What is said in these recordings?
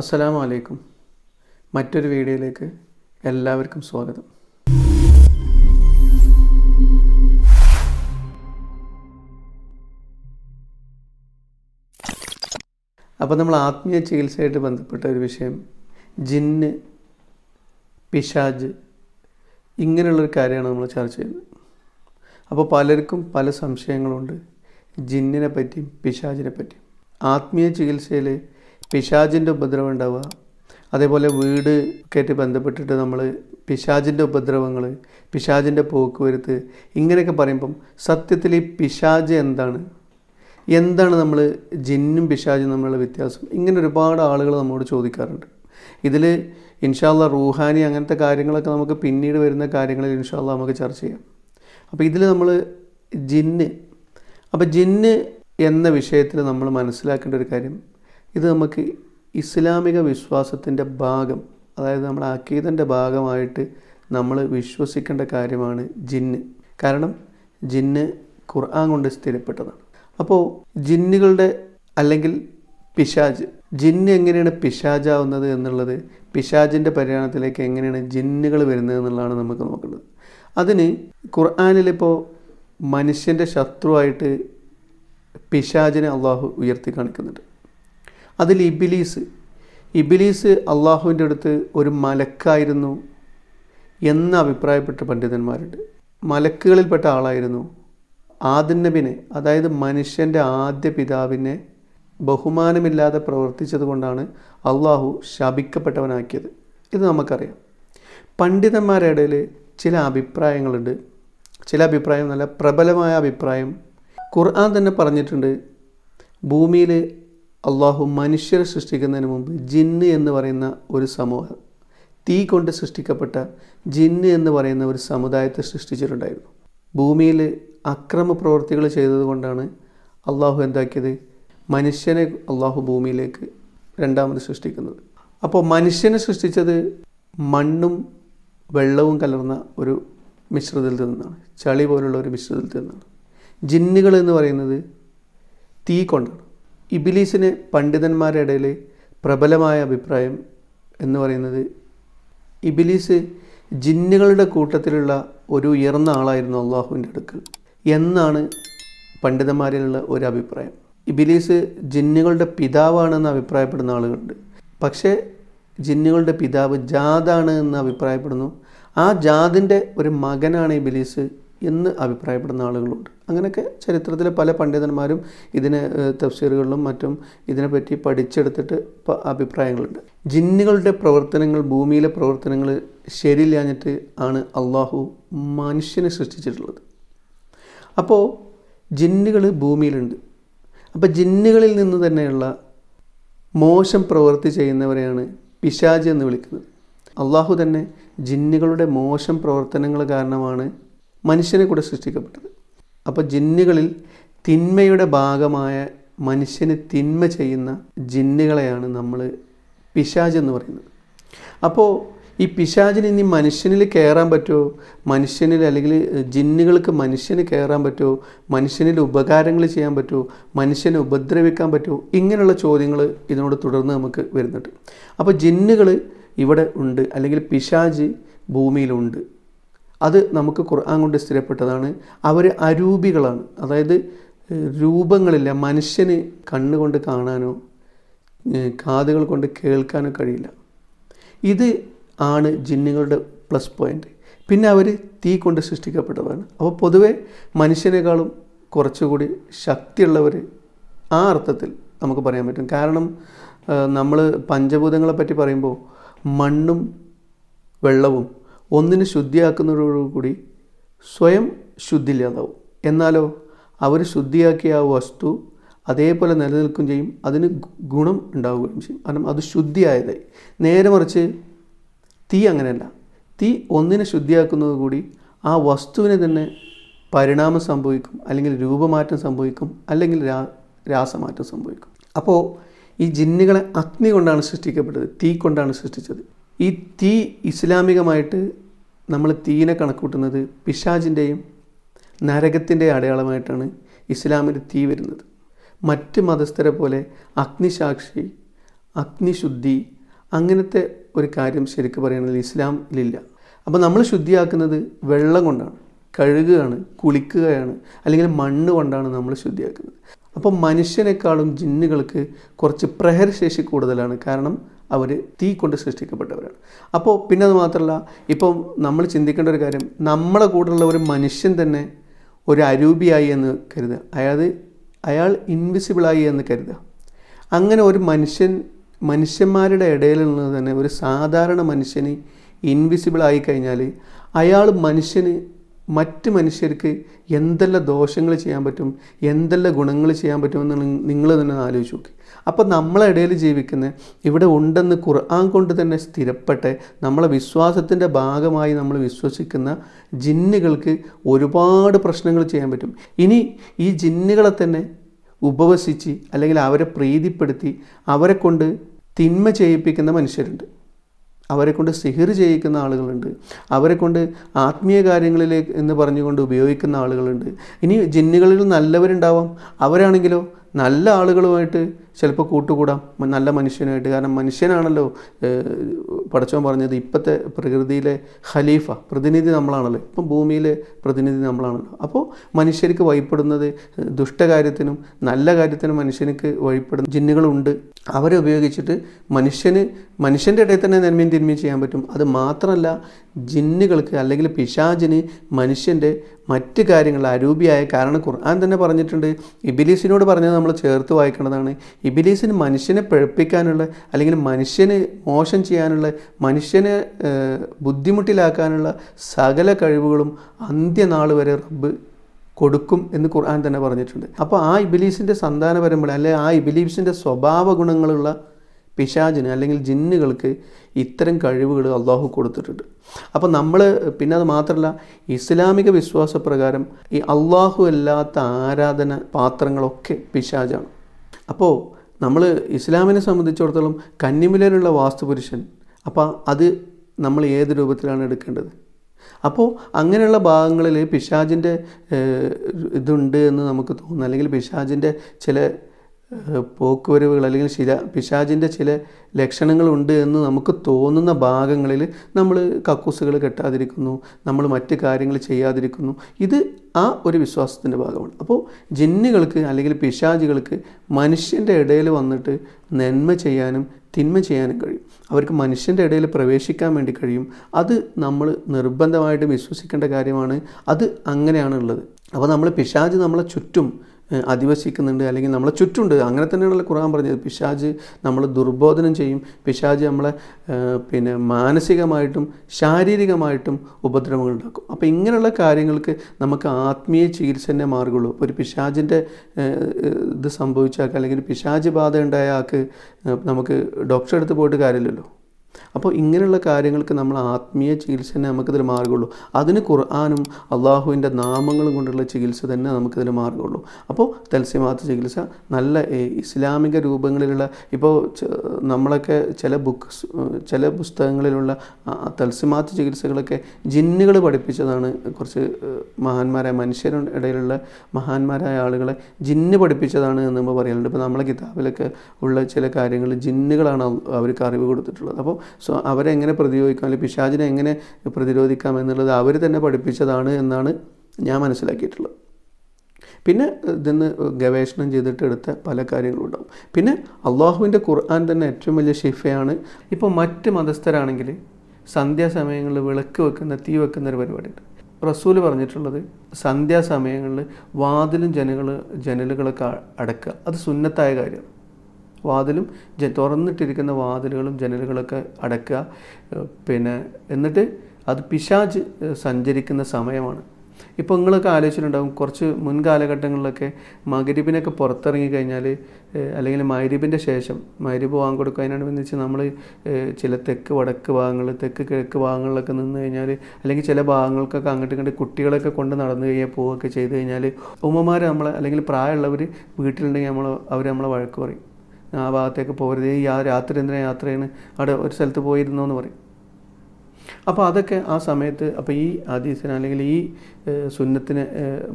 അസ്സലാമു അലൈക്കും മറ്റൊരു വീഡിയോയിലേക്ക് എല്ലാവർക്കും സ്വാഗതം അപ്പോൾ നമ്മൾ ആത്മീയ ചികിത്സയായിട്ട് ബന്ധപ്പെട്ട ഒരു വിഷയം ജിന്ന് പിശാജ് ഇങ്ങനെയുള്ളൊരു കാര്യമാണ് നമ്മൾ ചർച്ച ചെയ്യുന്നത് അപ്പോൾ പലർക്കും പല സംശയങ്ങളുണ്ട് ജിന്നിനെ പറ്റിയും പിശാജിനെ പറ്റിയും ആത്മീയ ചികിത്സയിൽ പിശാചിൻ്റെ ഉപദ്രവം ഉണ്ടാവുക അതേപോലെ വീട് ഒക്കെയായിട്ട് ബന്ധപ്പെട്ടിട്ട് നമ്മൾ പിശാചിൻ്റെ ഉപദ്രവങ്ങൾ പിശാചിൻ്റെ പോക്ക് വരുത്ത് ഇങ്ങനെയൊക്കെ പറയുമ്പം സത്യത്തിൽ ഈ പിശാജ് എന്താണ് എന്താണ് നമ്മൾ ജിന്നും പിശാജും തമ്മിലുള്ള വ്യത്യാസം ഇങ്ങനെ ഒരുപാട് ആളുകൾ നമ്മോട് ചോദിക്കാറുണ്ട് ഇതിൽ ഇൻഷാല്ല റൂഹാനി അങ്ങനത്തെ കാര്യങ്ങളൊക്കെ നമുക്ക് പിന്നീട് വരുന്ന കാര്യങ്ങളിൽ ഇൻഷാല്ല നമുക്ക് ചർച്ച ചെയ്യാം അപ്പോൾ ഇതിൽ നമ്മൾ ജിന്ന് അപ്പോൾ ജിന്ന് എന്ന വിഷയത്തിൽ നമ്മൾ മനസ്സിലാക്കേണ്ട ഒരു കാര്യം ഇത് നമുക്ക് ഇസ്ലാമിക വിശ്വാസത്തിൻ്റെ ഭാഗം അതായത് നമ്മുടെ അക്കീതൻ്റെ ഭാഗമായിട്ട് നമ്മൾ വിശ്വസിക്കേണ്ട കാര്യമാണ് ജിന്ന് കാരണം ജിന്ന് ഖുർആൻ കൊണ്ട് സ്ഥിരപ്പെട്ടതാണ് അപ്പോൾ ജിന്നുകളുടെ അല്ലെങ്കിൽ പിശാജ് ജിന്ന് എങ്ങനെയാണ് പിശാജാവുന്നത് എന്നുള്ളത് പിശാജിൻ്റെ പരിണാമത്തിലേക്ക് എങ്ങനെയാണ് ജിന്നുകൾ വരുന്നത് എന്നുള്ളതാണ് നമുക്ക് നോക്കേണ്ടത് അതിന് ഖുർആാനിലിപ്പോൾ മനുഷ്യൻ്റെ ശത്രുവായിട്ട് പിശാജിനെ അള്ളാഹു ഉയർത്തി കാണിക്കുന്നുണ്ട് അതിൽ ഇബിലീസ് ഇബിലീസ് അള്ളാഹുവിൻ്റെ അടുത്ത് ഒരു മലക്കായിരുന്നു എന്ന് അഭിപ്രായപ്പെട്ട പണ്ഡിതന്മാരുണ്ട് മലക്കുകളിൽപ്പെട്ട ആളായിരുന്നു ആദിന്നബിനെ നബിനെ അതായത് മനുഷ്യൻ്റെ ആദ്യ പിതാവിനെ ബഹുമാനമില്ലാതെ പ്രവർത്തിച്ചത് കൊണ്ടാണ് അള്ളാഹു ശപിക്കപ്പെട്ടവനാക്കിയത് ഇത് നമുക്കറിയാം പണ്ഡിതന്മാരുടെ ഇടയിൽ ചില അഭിപ്രായങ്ങളുണ്ട് ചില അഭിപ്രായം നല്ല പ്രബലമായ അഭിപ്രായം ഖുർആൻ തന്നെ പറഞ്ഞിട്ടുണ്ട് ഭൂമിയിൽ അള്ളാഹു മനുഷ്യരെ സൃഷ്ടിക്കുന്നതിന് മുമ്പ് ജിന്ന് എന്ന് പറയുന്ന ഒരു സമൂഹം തീ കൊണ്ട് സൃഷ്ടിക്കപ്പെട്ട ജിന്ന് എന്ന് പറയുന്ന ഒരു സമുദായത്തെ സൃഷ്ടിച്ചിട്ടുണ്ടായിരുന്നു ഭൂമിയിൽ അക്രമ പ്രവൃത്തികൾ ചെയ്തതുകൊണ്ടാണ് അള്ളാഹു എന്താക്കിയത് മനുഷ്യനെ അള്ളാഹു ഭൂമിയിലേക്ക് രണ്ടാമത് സൃഷ്ടിക്കുന്നത് അപ്പോൾ മനുഷ്യനെ സൃഷ്ടിച്ചത് മണ്ണും വെള്ളവും കലർന്ന ഒരു മിശ്രിതത്തിൽ നിന്നാണ് ചളി പോലുള്ള ഒരു മിശ്രിതത്തിൽ നിന്നാണ് ജിന്നുകൾ എന്ന് പറയുന്നത് തീ കൊണ്ടാണ് ഇബിലീസിന് പണ്ഡിതന്മാരുടെ ഇടയിൽ പ്രബലമായ അഭിപ്രായം എന്ന് പറയുന്നത് ഇബിലീസ് ജിന്നുകളുടെ കൂട്ടത്തിലുള്ള ഒരു ഉയർന്ന ആളായിരുന്നു അള്ളാഹുവിൻ്റെ അടുക്കൽ എന്നാണ് പണ്ഡിതന്മാരിലുള്ള ഒരു അഭിപ്രായം ഇബിലീസ് ജിന്നുകളുടെ പിതാവാണെന്ന് അഭിപ്രായപ്പെടുന്ന ആളുകളുണ്ട് പക്ഷേ ജിന്നുകളുടെ പിതാവ് ജാദാണ് എന്ന് അഭിപ്രായപ്പെടുന്നു ആ ജാദിൻ്റെ ഒരു മകനാണ് ഇബിലീസ് എന്ന് അഭിപ്രായപ്പെടുന്ന ആളുകളുണ്ട് അങ്ങനെയൊക്കെ ചരിത്രത്തിലെ പല പണ്ഡിതന്മാരും ഇതിന് തഫ്സീറുകളിലും മറ്റും ഇതിനെപ്പറ്റി പഠിച്ചെടുത്തിട്ട് അഭിപ്രായങ്ങളുണ്ട് ജിന്നുകളുടെ പ്രവർത്തനങ്ങൾ ഭൂമിയിലെ പ്രവർത്തനങ്ങൾ ശരിയില്ലാഞ്ഞിട്ട് ആണ് അള്ളാഹു മനുഷ്യനെ സൃഷ്ടിച്ചിട്ടുള്ളത് അപ്പോൾ ജിന്നുകൾ ഭൂമിയിലുണ്ട് അപ്പോൾ ജിന്നുകളിൽ നിന്ന് തന്നെയുള്ള മോശം പ്രവൃത്തി ചെയ്യുന്നവരെയാണ് പിശാജ് എന്ന് വിളിക്കുന്നത് അള്ളാഹു തന്നെ ജിന്നുകളുടെ മോശം പ്രവർത്തനങ്ങൾ കാരണമാണ് മനുഷ്യനെ കൂടെ സൃഷ്ടിക്കപ്പെട്ടത് അപ്പോൾ ജിന്നുകളിൽ തിന്മയുടെ ഭാഗമായ മനുഷ്യന് തിന്മ ചെയ്യുന്ന ജിന്നുകളെയാണ് നമ്മൾ പിശാജ് എന്ന് പറയുന്നത് അപ്പോൾ ഈ പിശാചിന് ഇനി മനുഷ്യനിൽ കയറാൻ പറ്റുമോ മനുഷ്യനിൽ അല്ലെങ്കിൽ ജിന്നുകൾക്ക് മനുഷ്യന് കയറാൻ പറ്റുമോ മനുഷ്യനിൽ ഉപകാരങ്ങൾ ചെയ്യാൻ പറ്റുമോ മനുഷ്യനെ ഉപദ്രവിക്കാൻ പറ്റുമോ ഇങ്ങനെയുള്ള ചോദ്യങ്ങൾ ഇതിനോട് തുടർന്ന് നമുക്ക് വരുന്നുണ്ട് അപ്പോൾ ജിന്നുകൾ ഇവിടെ ഉണ്ട് അല്ലെങ്കിൽ പിശാജ് ഭൂമിയിലുണ്ട് അത് നമുക്ക് ഖുർആൻ കൊണ്ട് സ്ഥിരപ്പെട്ടതാണ് അവർ അരൂപികളാണ് അതായത് രൂപങ്ങളില്ല മനുഷ്യന് കണ്ണുകൊണ്ട് കാണാനോ കാതുകൾ കൊണ്ട് കേൾക്കാനോ കഴിയില്ല ഇത് ആണ് ജിന്നുകളുടെ പ്ലസ് പോയിൻ്റ് പിന്നെ അവർ തീ കൊണ്ട് സൃഷ്ടിക്കപ്പെട്ടതാണ് അപ്പോൾ പൊതുവെ മനുഷ്യനേക്കാളും കുറച്ചുകൂടി ശക്തിയുള്ളവർ ആ അർത്ഥത്തിൽ നമുക്ക് പറയാൻ പറ്റും കാരണം നമ്മൾ പഞ്ചഭൂതങ്ങളെ പറ്റി പറയുമ്പോൾ മണ്ണും വെള്ളവും ഒന്നിനെ ശുദ്ധിയാക്കുന്നതോടുകൂടി സ്വയം ശുദ്ധില്ലാതാവും എന്നാലോ അവർ ശുദ്ധിയാക്കിയ ആ വസ്തു അതേപോലെ നിലനിൽക്കുകയും ചെയ്യും അതിന് ഗുണം ഉണ്ടാവുകയും ചെയ്യും കാരണം അത് ശുദ്ധിയായതായി നേരെ മറിച്ച് തീ അങ്ങനെയല്ല തീ ഒന്നിനെ ശുദ്ധിയാക്കുന്നതുകൂടി ആ വസ്തുവിനെ തന്നെ പരിണാമം സംഭവിക്കും അല്ലെങ്കിൽ രൂപമാറ്റം സംഭവിക്കും അല്ലെങ്കിൽ രാ രാസമാറ്റം സംഭവിക്കും അപ്പോൾ ഈ ജിന്നുകളെ അഗ്നി കൊണ്ടാണ് സൃഷ്ടിക്കപ്പെട്ടത് തീ കൊണ്ടാണ് സൃഷ്ടിച്ചത് ഈ തീ ഇസ്ലാമികമായിട്ട് നമ്മൾ തീനെ കണക്കൂട്ടുന്നത് പിശാജിൻ്റെയും നരകത്തിൻ്റെ അടയാളമായിട്ടാണ് ഇസ്ലാമിൽ തീ വരുന്നത് മറ്റ് മതസ്ഥരെ പോലെ അഗ്നിസാക്ഷി അഗ്നിശുദ്ധി അങ്ങനത്തെ ഒരു കാര്യം ശരിക്കും പറയുകയാണെങ്കിൽ ഇസ്ലാമിലില്ല അപ്പോൾ നമ്മൾ ശുദ്ധിയാക്കുന്നത് വെള്ളം കൊണ്ടാണ് കഴുകുകയാണ് കുളിക്കുകയാണ് അല്ലെങ്കിൽ മണ്ണ് കൊണ്ടാണ് നമ്മൾ ശുദ്ധിയാക്കുന്നത് അപ്പോൾ മനുഷ്യനേക്കാളും ജിന്നുകൾക്ക് കുറച്ച് പ്രഹരശേഷി കൂടുതലാണ് കാരണം അവർ തീ കൊണ്ട് സൃഷ്ടിക്കപ്പെട്ടവരാണ് അപ്പോൾ പിന്നെ അത് മാത്രമല്ല ഇപ്പോൾ നമ്മൾ ചിന്തിക്കേണ്ട ഒരു കാര്യം നമ്മളെ കൂടെയുള്ള ഒരു മനുഷ്യൻ തന്നെ ഒരു അരൂപിയായി എന്ന് കരുതുക അയാൾ അയാൾ ഇൻവിസിബിളായി എന്ന് കരുതുക അങ്ങനെ ഒരു മനുഷ്യൻ മനുഷ്യന്മാരുടെ ഇടയിൽ നിന്ന് തന്നെ ഒരു സാധാരണ മനുഷ്യന് ഇൻവിസിബിൾ ആയി കഴിഞ്ഞാൽ അയാൾ മനുഷ്യന് മറ്റ് മനുഷ്യർക്ക് എന്തെല്ലാം ദോഷങ്ങൾ ചെയ്യാൻ പറ്റും എന്തെല്ലാം ഗുണങ്ങൾ ചെയ്യാൻ പറ്റുമെന്ന് നിങ്ങൾ തന്നെ ആലോചിച്ച് നോക്കി അപ്പോൾ നമ്മളെ ഇടയിൽ ജീവിക്കുന്ന ഇവിടെ ഉണ്ടെന്ന് ഖുർആൻ കൊണ്ട് തന്നെ സ്ഥിരപ്പെട്ട് നമ്മളെ വിശ്വാസത്തിൻ്റെ ഭാഗമായി നമ്മൾ വിശ്വസിക്കുന്ന ജിന്നുകൾക്ക് ഒരുപാട് പ്രശ്നങ്ങൾ ചെയ്യാൻ പറ്റും ഇനി ഈ ജിന്നുകളെ തന്നെ ഉപവസിച്ച് അല്ലെങ്കിൽ അവരെ പ്രീതിപ്പെടുത്തി അവരെ കൊണ്ട് തിന്മ ചെയ്യിപ്പിക്കുന്ന മനുഷ്യരുണ്ട് അവരെ കൊണ്ട് സിഹിർ ചെയ്യിക്കുന്ന ആളുകളുണ്ട് അവരെ കൊണ്ട് ആത്മീയ കാര്യങ്ങളിലേക്ക് എന്ന് പറഞ്ഞുകൊണ്ട് ഉപയോഗിക്കുന്ന ആളുകളുണ്ട് ഇനി ജിന്നുകളിൽ നല്ലവരുണ്ടാവാം അവരാണെങ്കിലോ നല്ല ആളുകളുമായിട്ട് ചിലപ്പോൾ കൂട്ടുകൂടാം നല്ല മനുഷ്യനായിട്ട് കാരണം മനുഷ്യനാണല്ലോ പടച്ചോൻ പറഞ്ഞത് ഇപ്പോഴത്തെ പ്രകൃതിയിലെ ഖലീഫ പ്രതിനിധി നമ്മളാണല്ലോ ഇപ്പം ഭൂമിയിലെ പ്രതിനിധി നമ്മളാണല്ലോ അപ്പോൾ മനുഷ്യർക്ക് വഴിപ്പെടുന്നത് ദുഷ്ടകാര്യത്തിനും നല്ല കാര്യത്തിനും മനുഷ്യനക്ക് വഴിപ്പെടുന്ന ജിന്നുകളുണ്ട് അവരെ ഉപയോഗിച്ചിട്ട് മനുഷ്യന് മനുഷ്യൻ്റെ ഇടയിൽ തന്നെ നന്മയും തിന്മയും ചെയ്യാൻ പറ്റും അത് മാത്രമല്ല ജിന്നുകൾക്ക് അല്ലെങ്കിൽ പിശാജിന് മനുഷ്യൻ്റെ മറ്റ് കാര്യങ്ങൾ അരൂപിയായ കാരണം ഞാൻ തന്നെ പറഞ്ഞിട്ടുണ്ട് ഇബിലീസിനോട് പറഞ്ഞത് നമ്മൾ ചേർത്ത് വായിക്കേണ്ടതാണ് ഇബിലീസിന് മനുഷ്യനെ പഴപ്പിക്കാനുള്ള അല്ലെങ്കിൽ മനുഷ്യന് മോശം ചെയ്യാനുള്ള മനുഷ്യനെ ബുദ്ധിമുട്ടിലാക്കാനുള്ള സകല കഴിവുകളും അന്ത്യനാൾ വരെ റബ്ബ് കൊടുക്കും എന്ന് ഖുർആൻ തന്നെ പറഞ്ഞിട്ടുണ്ട് അപ്പോൾ ആ ഇബിലീസിൻ്റെ സന്താന പരമ്പര അല്ലെങ്കിൽ ആ ഇബിലീസിൻ്റെ സ്വഭാവ ഗുണങ്ങളുള്ള പിശാചിന് അല്ലെങ്കിൽ ജിന്നുകൾക്ക് ഇത്തരം കഴിവുകൾ അള്ളാഹു കൊടുത്തിട്ടുണ്ട് അപ്പോൾ നമ്മൾ പിന്നെ അത് മാത്രമല്ല ഇസ്ലാമിക വിശ്വാസപ്രകാരം ഈ അള്ളാഹു അല്ലാത്ത ആരാധന പാത്രങ്ങളൊക്കെ പിശാചാണ് അപ്പോൾ നമ്മൾ ഇസ്ലാമിനെ സംബന്ധിച്ചിടത്തോളം കന്നിമിലയിലുള്ള വാസ്തുപുരുഷൻ അപ്പോൾ അത് നമ്മൾ ഏത് രൂപത്തിലാണ് എടുക്കേണ്ടത് അപ്പോൾ അങ്ങനെയുള്ള ഭാഗങ്ങളിൽ പിശാജിൻ്റെ ഇതുണ്ട് എന്ന് നമുക്ക് തോന്നുന്നു അല്ലെങ്കിൽ പിശാജിൻ്റെ ചില പോക്കുവരവുകൾ അല്ലെങ്കിൽ ശിര പിശാചിൻ്റെ ചില ലക്ഷണങ്ങളുണ്ട് എന്ന് നമുക്ക് തോന്നുന്ന ഭാഗങ്ങളിൽ നമ്മൾ കക്കൂസുകൾ കെട്ടാതിരിക്കുന്നു നമ്മൾ മറ്റ് കാര്യങ്ങൾ ചെയ്യാതിരിക്കുന്നു ഇത് ആ ഒരു വിശ്വാസത്തിൻ്റെ ഭാഗമാണ് അപ്പോൾ ജിന്നുകൾക്ക് അല്ലെങ്കിൽ പിശാചികൾക്ക് മനുഷ്യൻ്റെ ഇടയിൽ വന്നിട്ട് നന്മ ചെയ്യാനും തിന്മ ചെയ്യാനും കഴിയും അവർക്ക് മനുഷ്യൻ്റെ ഇടയിൽ പ്രവേശിക്കാൻ വേണ്ടി കഴിയും അത് നമ്മൾ നിർബന്ധമായിട്ട് വിശ്വസിക്കേണ്ട കാര്യമാണ് അത് അങ്ങനെയാണ് ഉള്ളത് അപ്പോൾ നമ്മൾ പിശാജ് നമ്മളെ ചുറ്റും അധിവസിക്കുന്നുണ്ട് അല്ലെങ്കിൽ നമ്മളെ ചുറ്റുണ്ട് അങ്ങനെ തന്നെയാണല്ലോ ഖുർആൻ പറഞ്ഞത് പിശാജ് നമ്മൾ ദുർബോധനം ചെയ്യും പിശാജ് നമ്മളെ പിന്നെ മാനസികമായിട്ടും ശാരീരികമായിട്ടും ഉപദ്രവങ്ങൾ ഉണ്ടാക്കും അപ്പോൾ ഇങ്ങനെയുള്ള കാര്യങ്ങൾക്ക് നമുക്ക് ആത്മീയ ചികിത്സ തന്നെ മാർഗമുള്ളൂ ഒരു പിശാജിൻ്റെ ഇത് സംഭവിച്ചാൽ അല്ലെങ്കിൽ പിശാജ് ബാധ ഉണ്ടായ ആൾക്ക് നമുക്ക് ഡോക്ടറെ അടുത്ത് പോയിട്ട് കാര്യമില്ലല്ലോ അപ്പോൾ ഇങ്ങനെയുള്ള കാര്യങ്ങൾക്ക് നമ്മൾ ആത്മീയ ചികിത്സ തന്നെ നമുക്കിതിൽ മാർഗമുള്ളൂ അതിന് ഖുർആാനും അള്ളാഹുവിൻ്റെ നാമങ്ങളും കൊണ്ടുള്ള ചികിത്സ തന്നെ നമുക്കിതിൽ മാർഗമുള്ളൂ അപ്പോൾ തത്സ്യമാത്ത ചികിത്സ നല്ല ഇസ്ലാമിക രൂപങ്ങളിലുള്ള ഇപ്പോൾ നമ്മളൊക്കെ ചില ബുക്ക്സ് ചില പുസ്തകങ്ങളിലുള്ള തത്സ്യമാത്ത ചികിത്സകളൊക്കെ ജിന്നുകൾ പഠിപ്പിച്ചതാണ് കുറച്ച് മഹാന്മാരായ മനുഷ്യരുടെ ഇടയിലുള്ള മഹാന്മാരായ ആളുകളെ ജിന്ന് പഠിപ്പിച്ചതാണ് എന്ന് നമ്മൾ പറയുന്നുണ്ട് ഇപ്പോൾ നമ്മളെ കിതാബിലൊക്കെ ഉള്ള ചില കാര്യങ്ങൾ ജിന്നുകളാണ് അവർക്ക് അറിവ് കൊടുത്തിട്ടുള്ളത് അപ്പോൾ സോ അവരെ എങ്ങനെ പ്രതിരോധിക്കാം അല്ലെങ്കിൽ പിശാചിനെ എങ്ങനെ പ്രതിരോധിക്കാം എന്നുള്ളത് അവർ തന്നെ പഠിപ്പിച്ചതാണ് എന്നാണ് ഞാൻ മനസ്സിലാക്കിയിട്ടുള്ളത് പിന്നെ ഇതിന്ന് ഗവേഷണം ചെയ്തിട്ട് എടുത്ത പല കാര്യങ്ങളുണ്ടാവും പിന്നെ അള്ളാഹുവിൻ്റെ ഖുർആൻ തന്നെ ഏറ്റവും വലിയ ഷിഫയാണ് ഇപ്പോൾ മറ്റ് മതസ്ഥരാണെങ്കിൽ സന്ധ്യാസമയങ്ങളിൽ വിളക്ക് വെക്കുന്ന തീ വെക്കുന്ന ഒരു പരിപാടിയുണ്ട് റസൂൽ പറഞ്ഞിട്ടുള്ളത് സന്ധ്യാസമയങ്ങളിൽ വാതിലും ജനകൾ ജനലുകളൊക്കെ അടക്കുക അത് സുന്നത്തായ കാര്യമാണ് വാതിലും തുറന്നിട്ടിരിക്കുന്ന വാതിലുകളും ജനലുകളൊക്കെ അടയ്ക്കുക പിന്നെ എന്നിട്ട് അത് പിശാജ് സഞ്ചരിക്കുന്ന സമയമാണ് ഇപ്പോൾ നിങ്ങളൊക്കെ ആലോചിച്ചിട്ടുണ്ടാകും കുറച്ച് മുൻകാലഘട്ടങ്ങളിലൊക്കെ മകരീബിനൊക്കെ പുറത്തിറങ്ങി കഴിഞ്ഞാൽ അല്ലെങ്കിൽ മൈരീബിൻ്റെ ശേഷം മൈരീബ് വാങ്ങി കൊടുക്കുന്നതിനനുബന്ധിച്ച് നമ്മൾ ചില തെക്ക് വടക്ക് ഭാഗങ്ങൾ തെക്ക് കിഴക്ക് ഭാഗങ്ങളിലൊക്കെ നിന്ന് കഴിഞ്ഞാൽ അല്ലെങ്കിൽ ചില ഭാഗങ്ങൾക്കൊക്കെ അങ്ങോട്ട് ഇങ്ങോട്ട് കുട്ടികളൊക്കെ കൊണ്ട് നടന്നു കഴിഞ്ഞാൽ പോവുകയൊക്കെ ചെയ്ത് കഴിഞ്ഞാൽ ഉമ്മമാർ നമ്മളെ അല്ലെങ്കിൽ പ്രായമുള്ളവർ വീട്ടിലുണ്ടെങ്കിൽ നമ്മൾ അവർ നമ്മളെ വഴക്ക് പറയും ആ ഭാഗത്തേക്ക് പോകരുത് ഈ രാത്രി എന്തിനാ യാത്രയാണ് അവിടെ ഒരു സ്ഥലത്ത് പോയിരുന്നു എന്ന് പറയും അപ്പോൾ അതൊക്കെ ആ സമയത്ത് അപ്പോൾ ഈ ഹദീസിന് അല്ലെങ്കിൽ ഈ സുന്നത്തിന്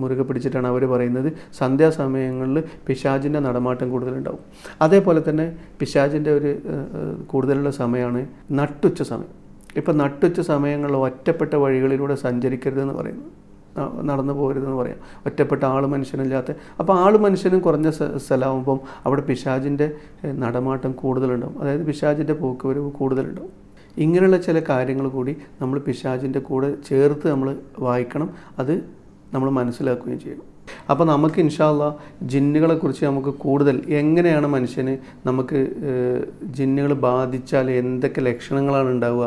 മുറുകെ പിടിച്ചിട്ടാണ് അവർ പറയുന്നത് സന്ധ്യാസമയങ്ങളിൽ പിശാജിൻ്റെ നടമാട്ടം കൂടുതലുണ്ടാവും അതേപോലെ തന്നെ പിശാജിൻ്റെ ഒരു കൂടുതലുള്ള സമയമാണ് നട്ടുച്ച സമയം ഇപ്പം നട്ടുച്ച സമയങ്ങളിൽ ഒറ്റപ്പെട്ട വഴികളിലൂടെ സഞ്ചരിക്കരുതെന്ന് പറയുന്നു നടന്നു പോകരുതെന്ന് പറയാം ഒറ്റപ്പെട്ട ആൾ മനുഷ്യനില്ലാത്ത അപ്പോൾ ആൾ മനുഷ്യനും കുറഞ്ഞ സ്ഥലമാകുമ്പം അവിടെ പിശാജിൻ്റെ നടമാട്ടം കൂടുതലുണ്ടാവും അതായത് പിശാജിൻ്റെ പോക്കുവരവ് കൂടുതലുണ്ടാവും ഇങ്ങനെയുള്ള ചില കാര്യങ്ങൾ കൂടി നമ്മൾ പിശാജിൻ്റെ കൂടെ ചേർത്ത് നമ്മൾ വായിക്കണം അത് നമ്മൾ മനസ്സിലാക്കുകയും ചെയ്യണം അപ്പോൾ നമുക്ക് ഇൻഷാല്ല ജിന്നുകളെക്കുറിച്ച് നമുക്ക് കൂടുതൽ എങ്ങനെയാണ് മനുഷ്യന് നമുക്ക് ജിന്നുകൾ ബാധിച്ചാൽ എന്തൊക്കെ ലക്ഷണങ്ങളാണ് ഉണ്ടാവുക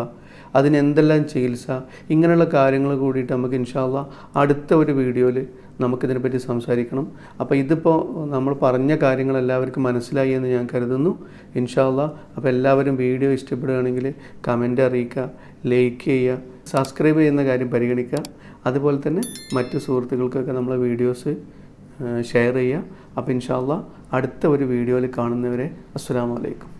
അതിനെന്തെല്ലാം ചികിത്സ ഇങ്ങനെയുള്ള കാര്യങ്ങൾ കൂടിയിട്ട് നമുക്ക് ഇൻഷാല്ല അടുത്ത ഒരു വീഡിയോയിൽ നമുക്കിതിനെപ്പറ്റി സംസാരിക്കണം അപ്പോൾ ഇതിപ്പോൾ നമ്മൾ പറഞ്ഞ കാര്യങ്ങൾ എല്ലാവർക്കും മനസ്സിലായി എന്ന് ഞാൻ കരുതുന്നു ഇൻഷാല്ല അപ്പോൾ എല്ലാവരും വീഡിയോ ഇഷ്ടപ്പെടുകയാണെങ്കിൽ കമൻ്റ് അറിയിക്കുക ലൈക്ക് ചെയ്യുക സബ്സ്ക്രൈബ് ചെയ്യുന്ന കാര്യം പരിഗണിക്കുക അതുപോലെ തന്നെ മറ്റ് സുഹൃത്തുക്കൾക്കൊക്കെ നമ്മളെ വീഡിയോസ് ഷെയർ ചെയ്യുക അപ്പോൾ ഇൻഷാല്ല അടുത്ത ഒരു വീഡിയോയിൽ കാണുന്നവരെ അസ്സാം വലൈക്കും